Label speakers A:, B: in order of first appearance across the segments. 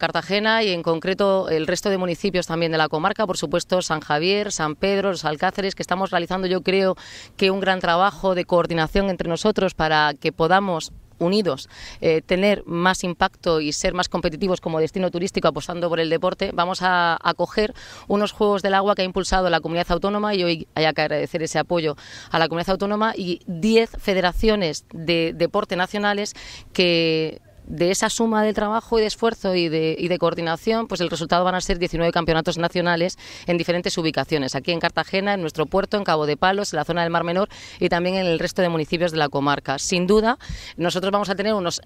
A: Cartagena y en concreto el resto de municipios también de la comarca, por supuesto San Javier, San Pedro, los Alcáceres, que estamos realizando yo creo que un gran trabajo de coordinación entre nosotros para que podamos unidos eh, tener más impacto y ser más competitivos como destino turístico apostando por el deporte, vamos a acoger unos Juegos del Agua que ha impulsado la comunidad autónoma y hoy hay que agradecer ese apoyo a la comunidad autónoma y 10 federaciones de deporte nacionales que de esa suma de trabajo y de esfuerzo y de, y de coordinación, pues el resultado van a ser 19 campeonatos nacionales en diferentes ubicaciones, aquí en Cartagena, en nuestro puerto, en Cabo de Palos, en la zona del Mar Menor y también en el resto de municipios de la comarca. Sin duda, nosotros vamos a tener unos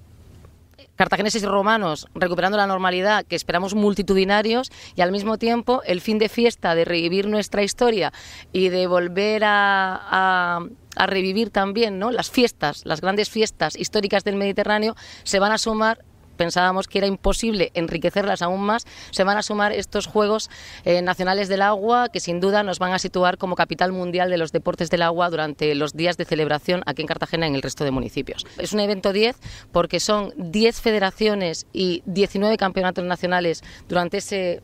A: cartagineses y romanos recuperando la normalidad que esperamos multitudinarios y al mismo tiempo el fin de fiesta de revivir nuestra historia y de volver a, revivir también ¿no? las fiestas, las grandes fiestas históricas del Mediterráneo, se van a sumar pensábamos que era imposible enriquecerlas aún más, se van a sumar estos Juegos eh, Nacionales del Agua que sin duda nos van a situar como capital mundial de los deportes del agua durante los días de celebración aquí en Cartagena y en el resto de municipios. Es un evento 10 porque son 10 federaciones y 19 campeonatos nacionales durante ese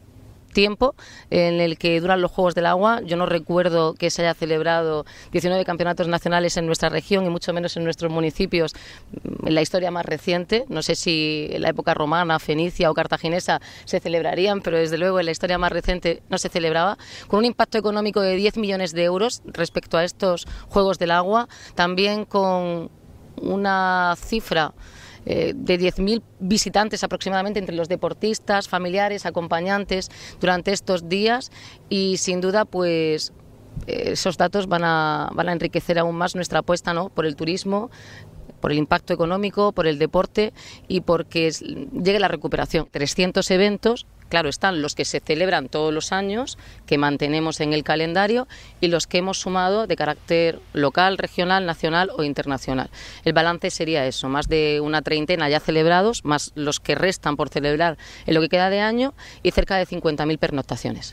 A: tiempo en el que duran los Juegos del Agua. Yo no recuerdo que se haya celebrado 19 campeonatos nacionales en nuestra región y mucho menos en nuestros municipios mm, en la historia más reciente. No sé si en la época romana, fenicia o cartaginesa se celebrarían, pero desde luego en la historia más reciente no se celebraba. Con un impacto económico de 10 millones de euros respecto a estos Juegos del Agua, también con una cifra eh, de 10.000 visitantes aproximadamente entre los deportistas, familiares, acompañantes durante estos días y sin duda pues eh, esos datos van a, van a enriquecer aún más nuestra apuesta ¿no? por el turismo por el impacto económico, por el deporte y porque llegue la recuperación. 300 eventos Claro, están los que se celebran todos los años, que mantenemos en el calendario, y los que hemos sumado de carácter local, regional, nacional o internacional. El balance sería eso, más de una treintena ya celebrados, más los que restan por celebrar en lo que queda de año, y cerca de 50.000 pernoctaciones.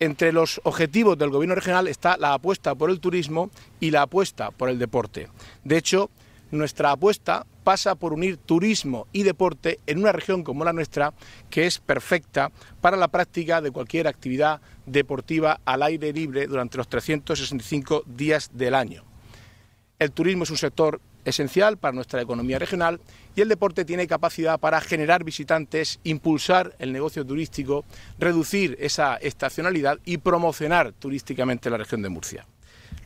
B: Entre los objetivos del Gobierno regional está la apuesta por el turismo y la apuesta por el deporte. De hecho, nuestra apuesta pasa por unir turismo y deporte en una región como la nuestra, que es perfecta para la práctica de cualquier actividad deportiva al aire libre durante los 365 días del año. El turismo es un sector esencial para nuestra economía regional y el deporte tiene capacidad para generar visitantes, impulsar el negocio turístico, reducir esa estacionalidad y promocionar turísticamente la región de Murcia.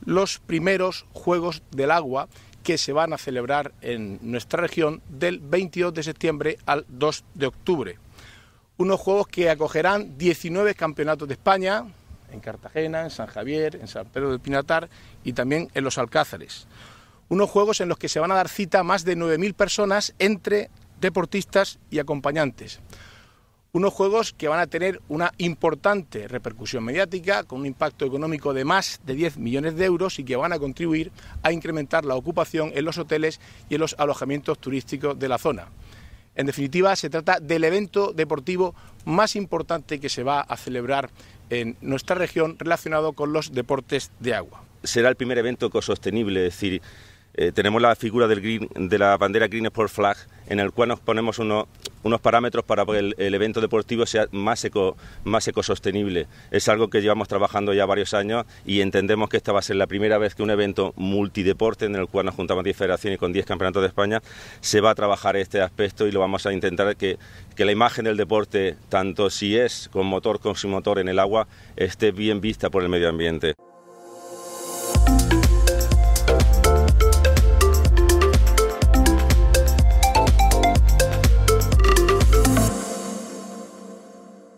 B: Los primeros Juegos del Agua que se van a celebrar en nuestra región del 22 de septiembre al 2 de octubre. Unos juegos que acogerán 19 campeonatos de España en Cartagena, en San Javier, en San Pedro del Pinatar y también en los Alcázares. Unos juegos en los que se van a dar cita más de 9.000 personas entre deportistas y acompañantes unos juegos que van a tener una importante repercusión mediática, con un impacto económico de más de 10 millones de euros y que van a contribuir a incrementar la ocupación en los hoteles y en los alojamientos turísticos de la zona. En definitiva, se trata del evento deportivo más importante que se va a celebrar en nuestra región relacionado con los deportes de agua.
C: Será el primer evento ecosostenible, es decir, eh, tenemos la figura de la bandera Green Sport Flag, en el cual nos ponemos unos, parámetros para que el, evento deportivo sea más, más ecosostenible. Es algo que llevamos trabajando ya varios años y entendemos que esta va a ser la primera vez que un evento multideporte, en el cual nos juntamos 10 federaciones con 10 campeonatos de España, se va a trabajar este aspecto y lo vamos a intentar que, que la imagen del deporte, tanto si es con motor como sin motor en el agua, esté bien vista por el medio ambiente.